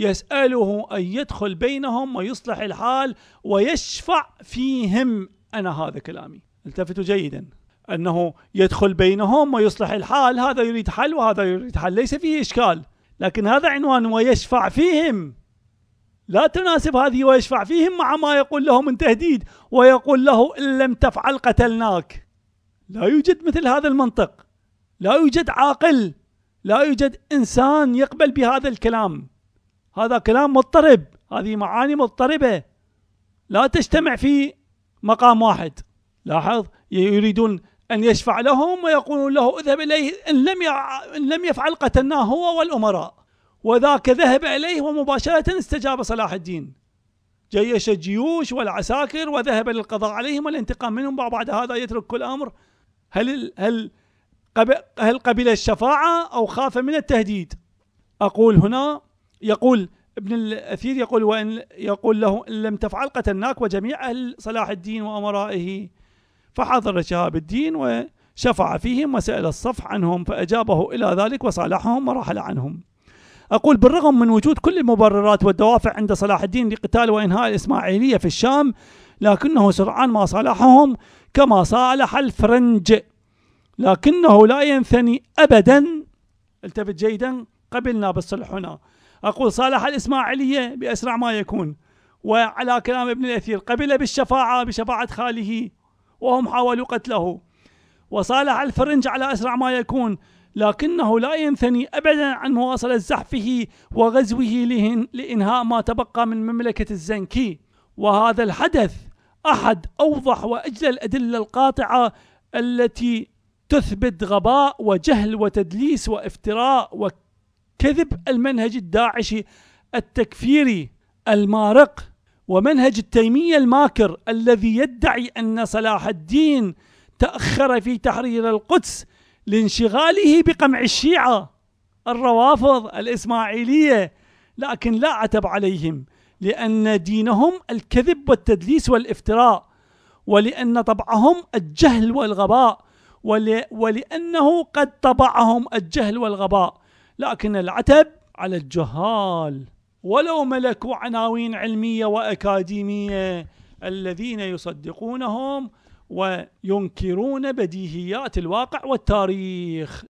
يسأله أن يدخل بينهم ويصلح الحال ويشفع فيهم أنا هذا كلامي التفتوا جيدا أنه يدخل بينهم ويصلح الحال هذا يريد حل وهذا يريد حل ليس فيه إشكال لكن هذا عنوان ويشفع فيهم لا تناسب هذه ويشفع فيهم مع ما يقول له من تهديد ويقول له إن لم تفعل قتلناك لا يوجد مثل هذا المنطق لا يوجد عاقل لا يوجد إنسان يقبل بهذا الكلام هذا كلام مضطرب هذه معاني مضطربة لا تجتمع في مقام واحد لاحظ يريدون أن يشفع لهم ويقولون له اذهب إليه إن لم إن لم يفعل قتلناه هو والأمراء وذاك ذهب إليه ومباشرة استجاب صلاح الدين جيش الجيوش والعساكر وذهب للقضاء عليهم والانتقام منهم وبعد هذا يترك كل أمر هل هل هل قبل الشفاعة أو خاف من التهديد أقول هنا يقول ابن الأثير يقول وإن يقول له إن لم تفعل قتلناك وجميع أهل صلاح الدين وأمرائه فحضر شهاب الدين وشفع فيهم وسأل الصفح عنهم فأجابه إلى ذلك وصالحهم ورحل عنهم أقول بالرغم من وجود كل المبررات والدوافع عند صلاح الدين لقتال وإنهاء الإسماعيلية في الشام لكنه سرعان ما صالحهم كما صالح الفرنج لكنه لا ينثني أبدا التفت جيدا قبلنا بالصلح هنا أقول صالح الإسماعيلية بأسرع ما يكون وعلى كلام ابن الأثير قبل بالشفاعة بشفاعة خاله وهم حاولوا قتله وصالح الفرنج على أسرع ما يكون لكنه لا ينثني أبدا عن مواصلة زحفه وغزوه لإنهاء ما تبقى من مملكة الزنكي وهذا الحدث أحد أوضح وأجلى الأدلة القاطعة التي تثبت غباء وجهل وتدليس وافتراء كذب المنهج الداعشي التكفيري المارق ومنهج التيمية الماكر الذي يدعي أن صلاح الدين تأخر في تحرير القدس لانشغاله بقمع الشيعة الروافض الإسماعيلية لكن لا عتب عليهم لأن دينهم الكذب والتدليس والافتراء ولأن طبعهم الجهل والغباء ول... ولأنه قد طبعهم الجهل والغباء لكن العتب على الجهال ولو ملكوا عناوين علمية وأكاديمية الذين يصدقونهم وينكرون بديهيات الواقع والتاريخ